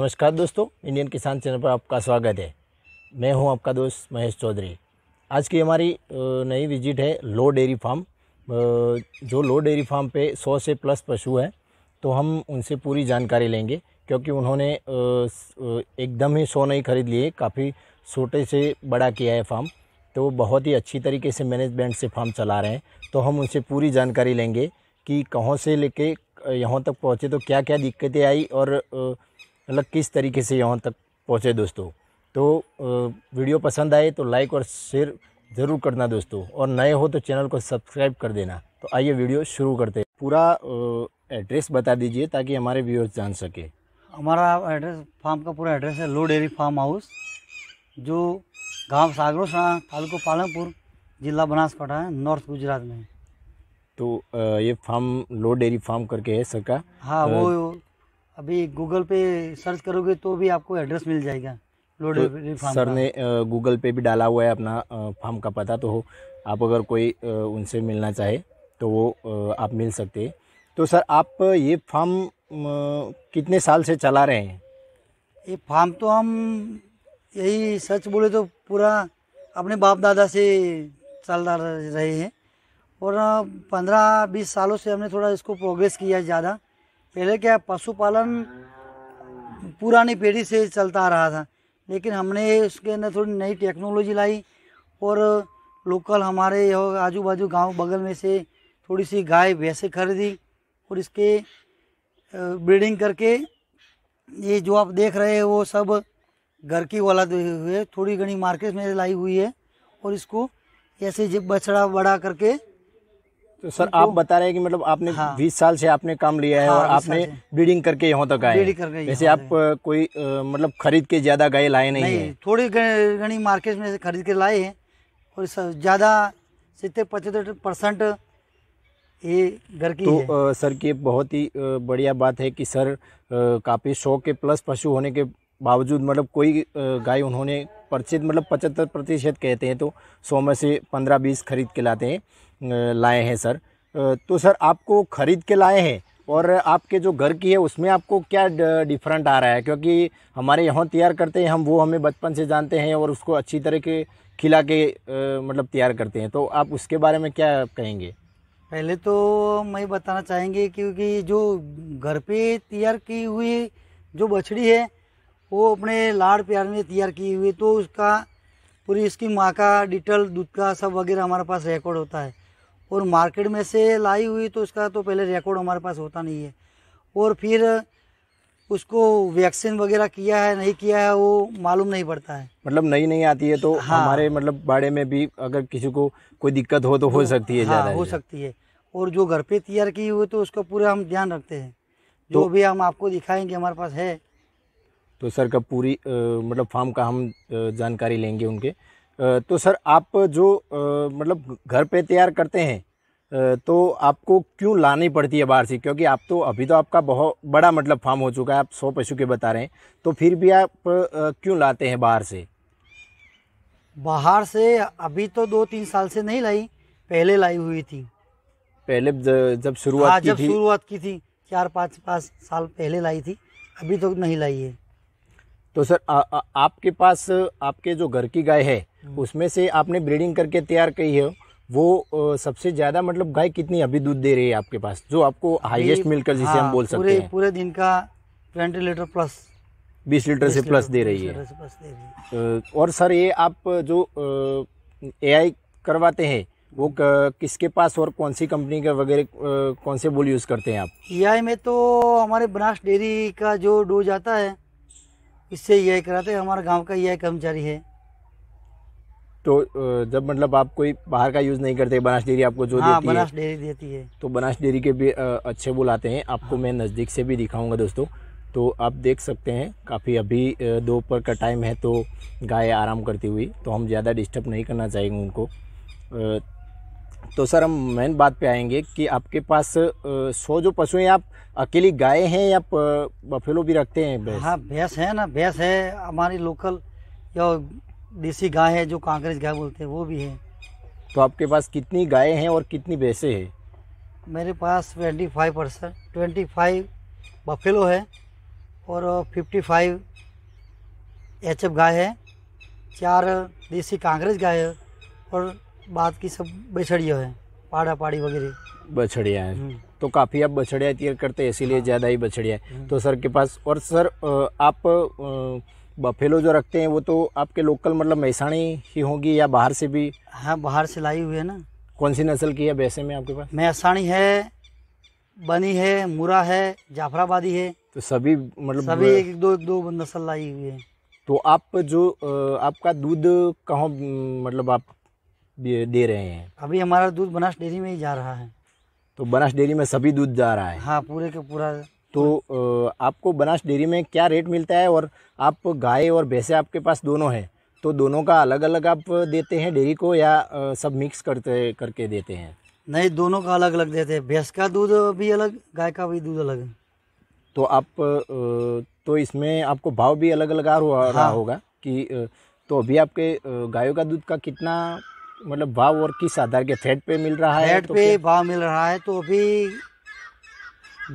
नमस्कार दोस्तों इंडियन किसान चैनल पर आपका स्वागत है मैं हूं आपका दोस्त महेश चौधरी आज की हमारी नई विजिट है लो डेयरी फार्म जो लो डेयरी फार्म पे 100 से प्लस पशु हैं तो हम उनसे पूरी जानकारी लेंगे क्योंकि उन्होंने एकदम ही सौ नहीं खरीद लिए काफ़ी छोटे से बड़ा किया है फार्म तो बहुत ही अच्छी तरीके से मैनेजमेंट से फार्म चला रहे हैं तो हम उनसे पूरी जानकारी लेंगे कि कहाँ से लेके यहाँ तक पहुँचे तो क्या क्या दिक्कतें आई और मतलब किस तरीके से यहाँ तक पहुँचे दोस्तों तो वीडियो पसंद आए तो लाइक और शेयर ज़रूर करना दोस्तों और नए हो तो चैनल को सब्सक्राइब कर देना तो आइए वीडियो शुरू करते हैं पूरा एड्रेस बता दीजिए ताकि हमारे व्यूअर्स जान सके हमारा एड्रेस फार्म का पूरा एड्रेस है लो डेयरी फार्म हाउस जो गांव सागरो तालुको पालनपुर जिला बनासकाठा है नॉर्थ गुजरात में तो ये फार्म लो डेयरी फार्म करके है सर का हाँ वो अभी गूगल पे सर्च करोगे तो भी आपको एड्रेस मिल जाएगा लोडे तो सर ने गूगल पे भी डाला हुआ है अपना फार्म का पता तो आप अगर कोई उनसे मिलना चाहे तो वो आप मिल सकते हैं तो सर आप ये फार्म कितने साल से चला रहे हैं ये फार्म तो हम यही सच बोले तो पूरा अपने बाप दादा से चल रहे हैं और पंद्रह बीस सालों से हमने थोड़ा इसको प्रोग्रेस किया ज़्यादा पहले क्या पशुपालन पुरानी पीढ़ी से चलता आ रहा था लेकिन हमने उसके अंदर थोड़ी नई टेक्नोलॉजी लाई और लोकल हमारे आजू बाजू गांव बगल में से थोड़ी सी गाय भैंसे खरीदी और इसके ब्रीडिंग करके ये जो आप देख रहे हैं वो सब घर की औलाद हुए थोड़ी घनी मार्केट में लाई हुई है और इसको ऐसे बछड़ा बड़ा करके तो सर आप बता रहे हैं कि मतलब आपने हाँ, 20 साल से आपने काम लिया है हाँ, और आपने ब्रीडिंग करके यहाँ तक आए जैसे आप कोई मतलब खरीद के ज्यादा गाय लाए नहीं, नहीं है थोड़ी घनी मार्केट में से खरीद के लाए हैं और ज्यादा सितर पचहत्तर परसेंट ये घर की तो है। सर की बहुत ही बढ़िया बात है कि सर काफ़ी सौ के प्लस पशु होने के बावजूद मतलब कोई गाय उन्होंने परचित मतलब पचहत्तर प्रतिशत कहते हैं तो सौ में से पंद्रह बीस खरीद के लाते हैं लाए हैं सर तो सर आपको ख़रीद के लाए हैं और आपके जो घर की है उसमें आपको क्या डिफरेंट आ रहा है क्योंकि हमारे यहाँ तैयार करते हैं हम वो हमें बचपन से जानते हैं और उसको अच्छी तरह के खिला के मतलब तैयार करते हैं तो आप उसके बारे में क्या कहेंगे पहले तो मैं बताना चाहेंगे क्योंकि जो घर पे तैयार की हुई जो बछड़ी है वो अपने लाड़ प्यार में तैयार की हुई तो उसका पूरी इसकी माँ का डिटेल दूध का सब वगैरह हमारे पास रिकॉर्ड होता है और मार्केट में से लाई हुई तो उसका तो पहले रिकॉर्ड हमारे पास होता नहीं है और फिर उसको वैक्सीन वगैरह किया है नहीं किया है वो मालूम नहीं पड़ता है मतलब नई नहीं आती है तो हाँ, हमारे मतलब बाड़े में भी अगर किसी को कोई दिक्कत हो तो हो सकती है हाँ, हो सकती है और जो घर पे तैयार की हुई तो उसका पूरा हम ध्यान रखते हैं तो जो तो, भी हम आपको दिखाएंगे हमारे पास है तो सर का पूरी आ, मतलब फार्म का हम जानकारी लेंगे उनके तो सर आप जो मतलब घर पे तैयार करते हैं तो आपको क्यों लानी पड़ती है बाहर से क्योंकि आप तो अभी तो आपका बहुत बड़ा मतलब फार्म हो चुका है आप सौ पशु के बता रहे हैं तो फिर भी आप क्यों लाते हैं बाहर से बाहर से अभी तो दो तीन साल से नहीं लाई पहले लाई हुई थी पहले जब शुरुआत हाँ, की जब थी शुरुआत की थी चार पाँच पाँच साल पहले लाई थी अभी तो नहीं लाई है तो सर आ, आ, आपके पास आपके जो घर की गाय है हम्म। उसमें से आपने ब्रीडिंग करके तैयार की है वो सबसे ज्यादा मतलब गाय कितनी अभी दूध दे रही है आपके पास जो आपको हाईएस्ट मिलकर जिसे हाँ, हम बोल सकते हैं पूरे दिन का ट्वेंटी लीटर प्लस बीस लीटर से प्लस दे रही है और सर ये आप जो ए करवाते हैं वो किसके पास और कौन सी कंपनी का वगैरह कौन से बोल यूज़ करते हैं आप ई में तो हमारे बनास डेयरी का जो डोज आता है इससे ई कराते हैं हमारे गांव का ई कर्मचारी है तो जब मतलब आप कोई बाहर का यूज़ नहीं करते बनास डेयरी आपको जो हाँ, देती बनास देरी देती है तो बनास डेयरी के भी अच्छे बुलाते हैं आपको हाँ। मैं नज़दीक से भी दिखाऊंगा दोस्तों तो आप देख सकते हैं काफ़ी अभी दोपहर का टाइम है तो गाय आराम करती हुई तो हम ज़्यादा डिस्टर्ब नहीं करना चाहेंगे उनको तो सर हम मेन बात पे आएंगे कि आपके पास सौ जो पशु हैं आप अकेली गाय हैं या बफेलो भी रखते हैं भैंस हाँ भैंस है ना भैंस है हमारी लोकल या देसी गाय है जो कांग्रेस गाय बोलते हैं वो भी है तो आपके पास कितनी गायें हैं और कितनी भैंसे हैं मेरे पास twenty five percent twenty five buffalo है और फिफ्टी फाइव एच एफ गाय है चार देसी कांग्रेस गाय है और बाद की सब बछड़िया है पाड़ा पाड़ी वगैरह बछड़िया है हम्म। तो काफ़ी आप बछड़िया तैयार करते हैं इसीलिए हाँ। ज़्यादा ही बछड़िया है तो हम्म। सर के पास और सर आप बफेलो जो रखते हैं वो तो आपके लोकल मतलब मैसाणी ही होंगी या बाहर से भी हाँ बाहर से लाई हुई है ना कौन सी नस्ल की है वैसे में आपके पास मैसाणी है बनी है मुरा है जाफराबादी है तो सभी मतलब सभी एक, दो एक दो नस्ल लाई हुई है तो आप जो आपका दूध कहाँ मतलब आप दे रहे हैं अभी हमारा दूध बनास डेयरी में ही जा रहा है तो बनास डेयरी में सभी दूध जा रहा है हाँ पूरे के पूरा तो आपको बनास डेयरी में क्या रेट मिलता है और आप गाय और भैंसे आपके पास दोनों हैं तो दोनों का अलग अलग आप देते हैं डेयरी को या सब मिक्स करते करके देते हैं नहीं दोनों का अलग अलग देते हैं भैंस का दूध भी अलग गाय का भी दूध अलग तो आप तो इसमें आपको भाव भी अलग अलग आ रहा हाँ। होगा कि तो अभी आपके गायों का दूध का कितना मतलब भाव और किस आधार के फैट पे मिल रहा है फैट तो पे भाव मिल रहा है तो अभी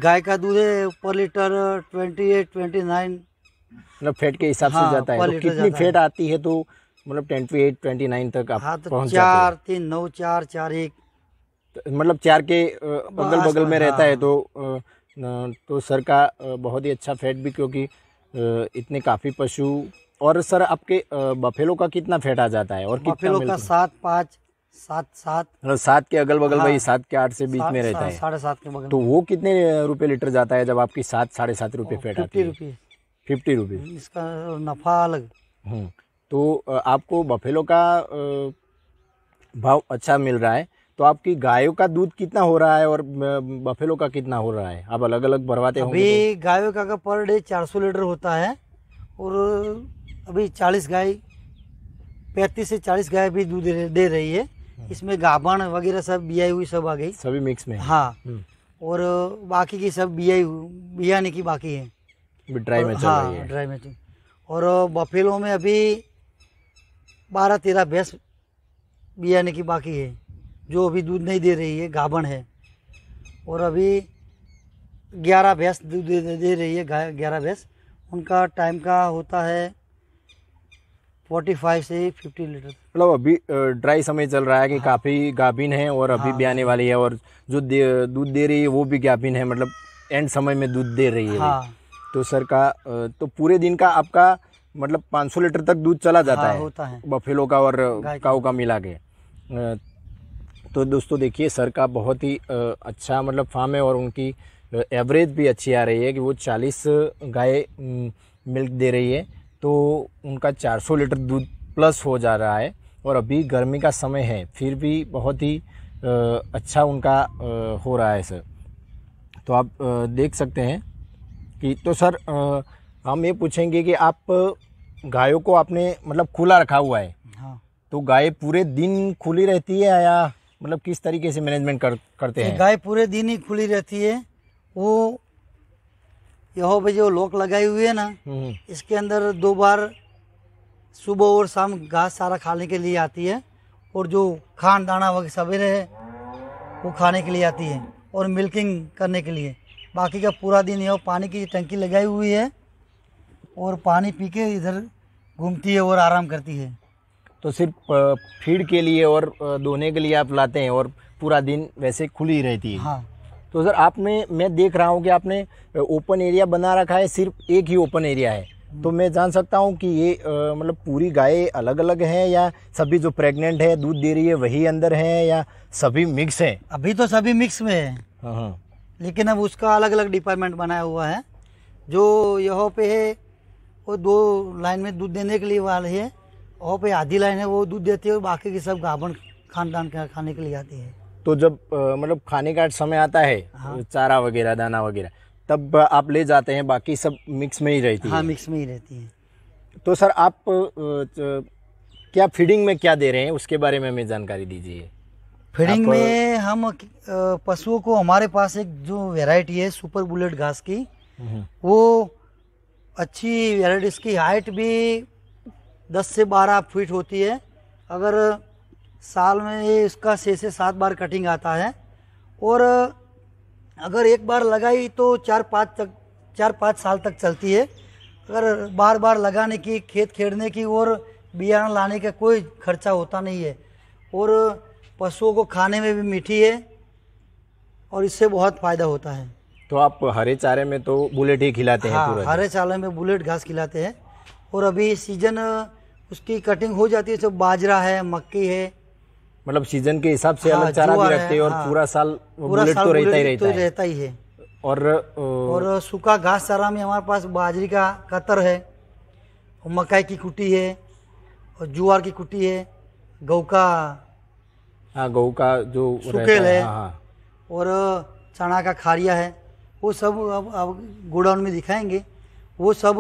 गाय का दूध है पर litre twenty eight twenty nine मतलब फेट के हिसाब हाँ, से जाता है तो कितनी फेट आती है तो मतलब ट्वेंटी एट ट्वेंटी नाइन तक आप हाँ, तो पहुंच चार तीन नौ चार चार एक तो, मतलब चार के बगल बगल में रहता हाँ। है तो तो सर का बहुत ही अच्छा फैट भी क्योंकि इतने काफ़ी पशु और सर आपके बफेलो का कितना फैट आ जाता है और बफेलो का सात पाँच सात सात मतलब सात के अगल बगल हाँ। भाई सात के आठ से बीच में रहता है साढ़े सात के बगल तो वो कितने रुपए लीटर जाता है जब आपकी सात साढ़े सात रुपए फेट आती है फिफ्टी रुपीज हम्म, इसका नफा अलग हम्म, तो आपको बफेलो का भाव अच्छा मिल रहा है तो आपकी गायों का दूध कितना हो रहा है और बफेलो का कितना हो रहा है आप अलग अलग भरवाते हो अभी तो? गायों का पर डे चार सौ लीटर होता है और अभी चालीस गाय पैंतीस से चालीस गाय भी दूध दे रही है हाँ। इसमें गाभण वगैरह सब बियाई हुई सब आ गई सभी मिक्स में हाँ हम्म। और बाकी की सब बियाई बियाने की बाकी है ड्राई में चल हाँ, रही है ड्राई में और बफेलों में अभी बारह तेरह भैंस बियाने की बाकी है जो अभी दूध नहीं दे रही है गाभण है और अभी ग्यारह भैंस दूध दे रही है ग्यारह भैंस उनका टाइम का होता है 45 से 50 लीटर मतलब अभी ड्राई समय चल रहा है कि हाँ। काफ़ी गाभिन है और अभी हाँ। भी आने वाली है और जो दूध दे रही है वो भी गाभिन है मतलब एंड समय में दूध दे रही है हाँ। तो सर का तो पूरे दिन का आपका मतलब 500 लीटर तक दूध चला जाता हाँ, है होता है बफेलो का और काऊ का मिला के तो दोस्तों देखिए सर का बहुत ही अच्छा मतलब फार्म है और उनकी एवरेज भी अच्छी आ रही है कि वो 40 गाय मिल्क दे रही है तो उनका 400 लीटर दूध प्लस हो जा रहा है और अभी गर्मी का समय है फिर भी बहुत ही अच्छा उनका हो रहा है सर तो आप देख सकते हैं कि तो सर हम ये पूछेंगे कि आप गायों को आपने मतलब खुला रखा हुआ है हाँ तो गाय पूरे दिन खुली रहती है या मतलब किस तरीके से मैनेजमेंट कर करते हैं गाय पूरे दिन ही खुली रहती है वो यह पे जो लोक लगाए हुई है ना हम्म, हम्म। इसके अंदर दो बार सुबह और शाम घास सारा खाने के लिए आती है और जो खान दाना वगैरह सवेरे है वो खाने के लिए आती है और मिल्किंग करने के लिए बाकी का पूरा दिन यह पानी की टंकी लगाई हुई है और पानी पी के इधर घूमती है और आराम करती है तो सिर्फ फीड के लिए और दोने के लिए आप लाते हैं और पूरा दिन वैसे खुली रहती है हाँ तो सर आपने मैं देख रहा हूँ कि आपने ओपन एरिया बना रखा है सिर्फ एक ही ओपन एरिया है हम्म। तो मैं जान सकता हूँ कि ये मतलब पूरी गाय अलग अलग है या सभी जो प्रेग्नेंट है दूध दे रही है वही अंदर है या सभी मिक्स है अभी तो सभी मिक्स में है हाँ, हाँ लेकिन अब उसका अलग अलग डिपार्टमेंट बनाया हुआ है जो यहाँ पे है वो दो लाइन में दूध देने के लिए वाली है वहाँ पे आधी लाइन है वो दूध देती है और बाकी की सब गाभण खानदान खाने के लिए आती है तो जब मतलब खाने का समय आता है हाँ। चारा वगैरह दाना वगैरह तब आप ले जाते हैं बाकी सब मिक्स में ही रहती हाँ, है मिक्स में ही रहती है तो सर आप क्या फीडिंग में क्या दे रहे हैं उसके बारे में हमें जानकारी दीजिए फीडिंग में हम पशुओं को हमारे पास एक जो वेराइटी है सुपर बुलेट घास की हम्म। वो अच्छी वेराइटी इसकी हाइट भी 10 से 12 फीट होती है अगर साल में ये इसका छः से सात बार कटिंग आता है और अगर एक बार लगाई तो चार पाँच तक चार पाँच साल तक चलती है अगर बार बार लगाने की खेत खेड़ने की और बियाना लाने का कोई खर्चा होता नहीं है और पशुओं को खाने में भी मीठी है और इससे बहुत फ़ायदा होता है तो आप हरे चारे में तो बुलेट ही खिलाते हाँ, हैं हरे चारे में बुलेट घास खिलाते हैं और अभी सीजन उसकी कटिंग हो जाती है जो बाजरा है मक्की है मतलब सीजन के हिसाब से हाँ, अलग चारा भी रखते हैं और हाँ। पूरा साल पूरा तो रहता ही रहता, तो है। और और सूखा घास चारा में हमारे पास बाजरी का कतर है मकई की कुटी है और जुआर की कुटी है गऊ का हाँ गऊ का जो सुकेल है हाँ, और चना का खारिया है वो सब अब अब गोडाउन में दिखाएंगे वो सब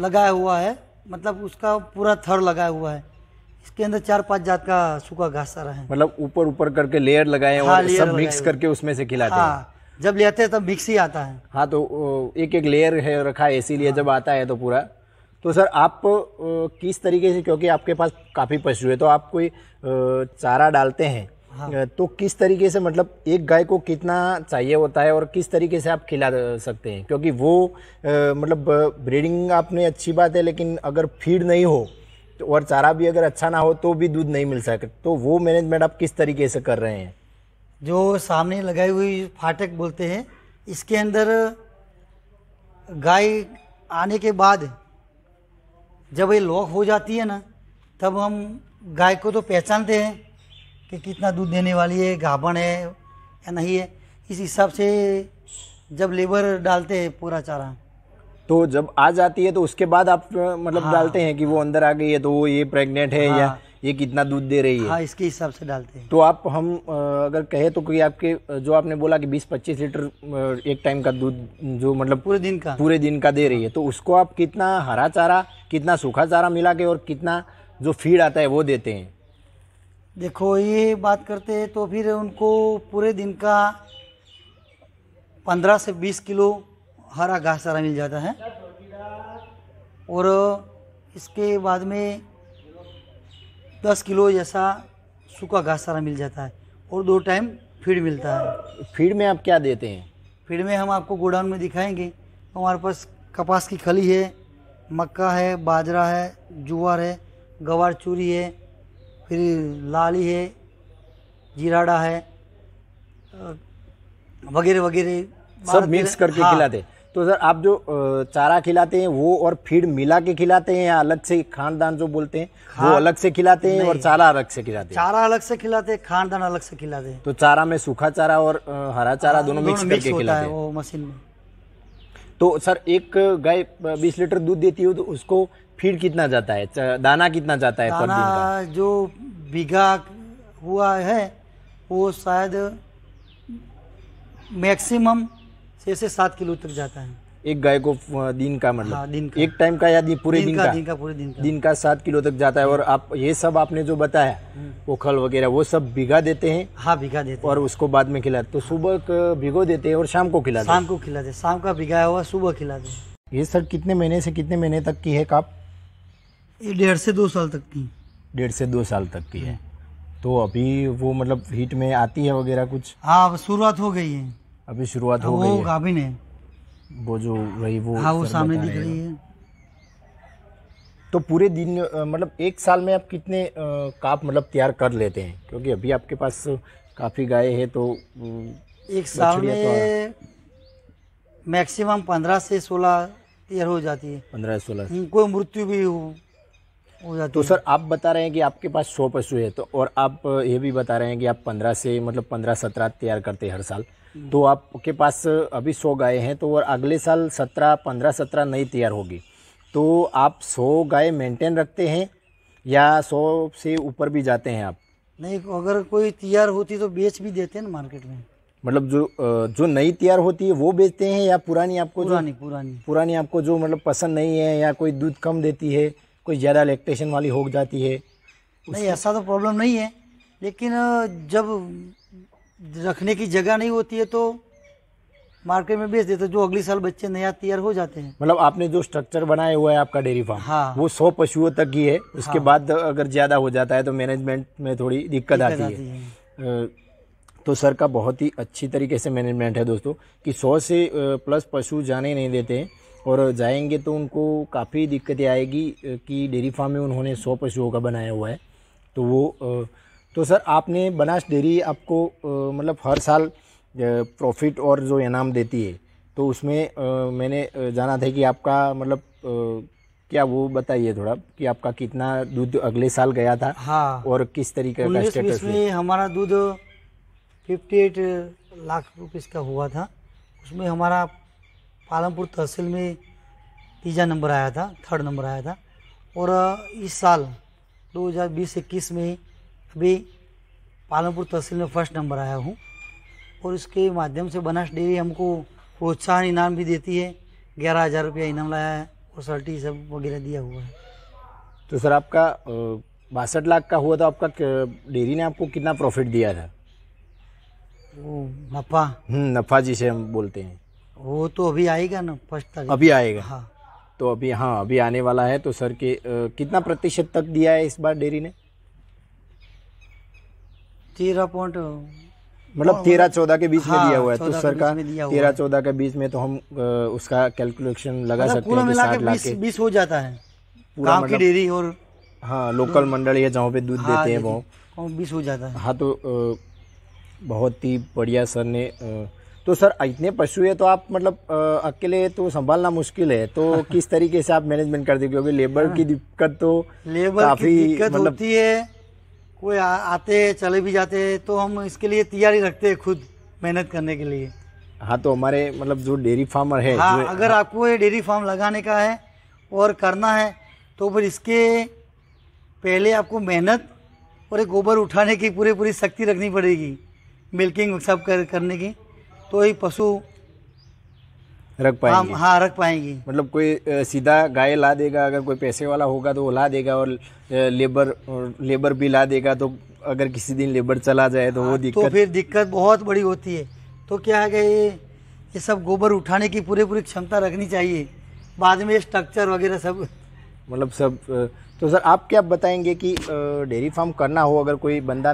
लगाया हुआ है मतलब उसका पूरा थर लगाया हुआ है इसके अंदर चार पांच जात का सूखा घास सारा है मतलब ऊपर ऊपर करके लेयर लगाए हाँ, और लेयर सब मिक्स करके उसमें से खिलाते हाँ, हैं जब लेते हैं तब मिक्स ही आता है हाँ तो एक एक लेयर है रखा है इसीलिए हाँ। जब आता है तो पूरा तो सर आप किस तरीके से क्योंकि आपके पास काफ़ी पशु है तो आप कोई चारा डालते हैं हाँ। तो किस तरीके से मतलब एक गाय को कितना चाहिए होता है और किस तरीके से आप खिला सकते हैं क्योंकि वो मतलब ब्रीडिंग आपने अच्छी बात है लेकिन अगर फीड नहीं हो और चारा भी अगर अच्छा ना हो तो भी दूध नहीं मिल सके तो वो मैनेजमेंट आप किस तरीके से कर रहे हैं जो सामने लगाई हुई फाटक बोलते हैं इसके अंदर गाय आने के बाद जब ये लॉक हो जाती है ना तब हम गाय को तो पहचानते हैं कि कितना दूध देने वाली है गाभण है या नहीं है इस हिसाब से जब लेबर डालते हैं पूरा चारा तो जब आ जाती है तो उसके बाद आप मतलब हाँ, डालते हैं कि वो अंदर आ गई है तो वो ये प्रेग्नेंट है हाँ, या ये कितना दूध दे रही है हाँ, इसके हिसाब से डालते हैं तो आप हम अगर कहें तो कोई आपके जो आपने बोला कि 20-25 लीटर एक टाइम का दूध जो मतलब पूरे दिन का पूरे दिन का दे रही है तो उसको आप कितना हरा चारा कितना सूखा चारा मिला के और कितना जो फीड आता है वो देते हैं देखो ये बात करते हैं तो फिर उनको पूरे दिन का पंद्रह से बीस किलो हरा घास सारा मिल जाता है और इसके बाद में दस किलो जैसा सूखा घास सारा मिल जाता है और दो टाइम फीड मिलता है फीड में आप क्या देते हैं फीड में हम आपको गोडाउन में दिखाएंगे हमारे पास कपास की खली है मक्का है बाजरा है जुआर है गवार चूरी है फिर लाली है जीराडा है वगैरह वगैरह सब मिक्स करके हाँ, खिलाते तो सर आप जो चारा खिलाते हैं वो और फीड मिला के खिलाते हैं या अलग से खानदान जो बोलते हैं वो अलग से खिलाते हैं और चारा अलग से खिलाते हैं चारा अलग से खिलाते हैं खानदान अलग से खिलाते हैं तो चारा में सूखा चारा और हरा चारा हाँ, दोनों मिक्स करके खिलाते हैं वो मशीन में तो सर एक गाय बीस लीटर दूध देती हो तो उसको फीड कितना जाता है दाना कितना जाता है दाना जो बीघा हुआ है वो शायद मैक्सिमम छः से सात किलो तक जाता है एक गाय को दिन का मतलब हाँ, दिन का। एक टाइम का या दिन पूरे दिन, दिन, दिन का, दिन का पूरे दिन का दिन का सात किलो तक जाता है और हम्म। आप ये सब आपने जो बताया हम्म। वो खल वगैरह वो सब भिगा देते हैं हाँ भिगा देते और उसको बाद में खिलाते तो सुबह भिगो देते हैं और शाम को खिलाते शाम को खिलाते शाम का भिगाया हुआ सुबह खिलाते ये सर कितने महीने से कितने महीने तक की है काप ये डेढ़ से दो साल तक की डेढ़ से दो साल तक की है हम्म। तो अभी वो मतलब हीट में आती है वगैरह कुछ हाँ शुरुआत हो गई है अभी शुरुआत हो गई है गाभिन है वो जो रही वो हाँ वो सामने दिख रही है तो पूरे दिन मतलब एक साल में आप कितने काप मतलब तैयार कर लेते हैं क्योंकि अभी आपके पास काफ़ी गाय है तो एक साल तो में मैक्सिमम पंद्रह से सोलह तैयार हो जाती है पंद्रह सोलह कोई मृत्यु भी हो तो सर आप बता रहे हैं कि आपके पास सौ पशु है तो और आप ये भी बता रहे हैं कि आप पंद्रह से मतलब पंद्रह सत्रह तैयार करते हैं हर साल हम्म। तो आपके पास अभी सौ गाय हैं तो और अगले साल सत्रह पंद्रह सत्रह नई तैयार होगी तो आप सौ गाय मेंटेन रखते हैं या सौ से ऊपर भी जाते हैं आप नहीं अगर कोई तैयार होती तो बेच भी देते हैं ना मार्केट में मतलब जो जो नई तैयार होती है वो बेचते हैं या पुरानी आपको पुरानी जो, पुरानी पुरानी आपको जो मतलब पसंद नहीं है या कोई दूध कम देती है कोई ज़्यादा इलेक्ट्रेशन वाली हो जाती है नहीं ऐसा तो प्रॉब्लम नहीं है लेकिन जब रखने की जगह नहीं होती है तो मार्केट में बेच देते जो अगले साल बच्चे नया तैयार हो जाते हैं मतलब आपने जो स्ट्रक्चर बनाया हुआ है आपका डेयरी फार्म हाँ वो सौ पशुओं तक ही है हाँ। उसके हाँ। बाद अगर ज़्यादा हो जाता है तो मैनेजमेंट में थोड़ी दिक्कत, दिक्कत आती, आती है, है। तो सर का बहुत ही अच्छी तरीके से मैनेजमेंट है दोस्तों कि सौ से प्लस पशु जाने नहीं देते हैं और जाएंगे तो उनको काफ़ी दिक्कतें आएगी कि डेयरी फार्म में उन्होंने सौ पशुओं का बनाया हुआ है तो वो तो सर आपने बनास डेयरी आपको मतलब हर साल प्रॉफिट और जो इनाम देती है तो उसमें मैंने जाना था कि आपका मतलब क्या वो बताइए थोड़ा कि आपका कितना दूध अगले साल गया था हाँ और किस तरीके का स्टेटस में हमारा दूध 58 लाख रुपीस का हुआ था उसमें हमारा पालमपुर तहसील में तीजा नंबर आया था थर्ड नंबर आया था और इस साल 2020-21 में अभी पालमपुर तहसील में फर्स्ट नंबर आया हूँ और इसके माध्यम से बनास डेयरी हमको प्रोत्साहन इनाम भी देती है ग्यारह हज़ार रुपया इनाम लाया है और सर्टी सब वगैरह दिया हुआ है तो सर आपका बासठ लाख का हुआ तो आपका डेयरी ने आपको कितना प्रॉफिट दिया था वो नफा हम्म, नफा जिसे हम बोलते हैं वो तो अभी आएगा ना फर्स्ट तारीख अभी आएगा हाँ तो अभी हाँ अभी आने वाला है तो सर के आ, कितना प्रतिशत तक दिया है इस बार डेयरी ने तेरह पॉइंट मतलब हाँ। तेरह चौदह के बीच हाँ, में दिया हुआ है तो सर का तेरह चौदह के बीच में तो हम उसका कैलकुलेशन लगा मतलब सकते हैं मिला के बीस, बीस हो जाता है पूरा मतलब, डेरी और हाँ लोकल मंडल या जहाँ पे दूध हाँ, देते हैं वो बीस हो जाता है हाँ तो बहुत ही बढ़िया सर ने तो सर इतने पशु है तो आप मतलब अकेले तो संभालना मुश्किल है तो किस तरीके से आप मैनेजमेंट दे क्योंकि लेबर की हाँ। दिक्कत तो लेबर काफी की दिक्कत मतलब होती है कोई आ, आते चले भी जाते हैं तो हम इसके लिए तैयारी रखते हैं खुद मेहनत करने के लिए हाँ तो हमारे मतलब जो डेयरी फार्मर है हाँ, जो, अगर हाँ, आपको ये डेयरी फार्म लगाने का है और करना है तो फिर इसके पहले आपको मेहनत और एक गोबर उठाने की पूरी पूरी शक्ति रखनी पड़ेगी मिल्किंग सब कर, करने की तो ही पशु रख हाँ, पाएंगे हाँ, हाँ रख पाएंगे मतलब कोई सीधा गाय ला देगा अगर कोई पैसे वाला होगा तो वो ला देगा और लेबर और लेबर भी ला देगा तो अगर किसी दिन लेबर चला जाए तो हाँ, वो तो दिक्कत तो फिर दिक्कत बहुत बड़ी होती है तो क्या है कि ये ये सब गोबर उठाने की पूरे पूरी क्षमता रखनी चाहिए बाद में स्ट्रक्चर वगैरह सब मतलब सब तो सर आप क्या बताएंगे कि डेयरी फार्म करना हो अगर कोई बंदा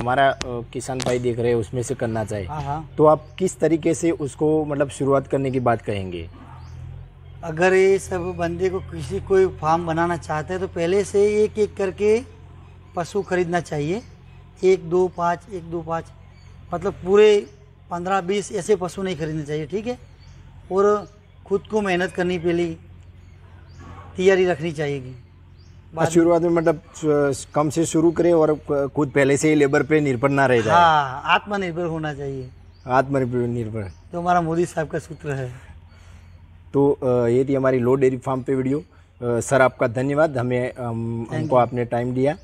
हमारा किसान भाई देख रहे हैं उसमें से करना चाहे हाँ, हाँ। तो आप किस तरीके से उसको मतलब शुरुआत करने की बात कहेंगे अगर ये सब बंदे को किसी कोई फार्म बनाना चाहते हैं तो पहले से एक एक करके पशु खरीदना चाहिए एक दो पाँच एक दो पाँच मतलब पूरे पंद्रह बीस ऐसे पशु नहीं खरीदने चाहिए ठीक है और खुद को मेहनत करनी पहली तैयारी रखनी चाहिएगी शुरुआत में मतलब कम से शुरू करें और खुद पहले से ही लेबर पे निर्भर ना रह जाए हाँ आत्मनिर्भर होना चाहिए आत्मनिर्भर निर्भर तो हमारा मोदी साहब का सूत्र है तो ये थी हमारी लो डेयरी फार्म पे वीडियो सर आपका धन्यवाद हमें हमको आपने टाइम दिया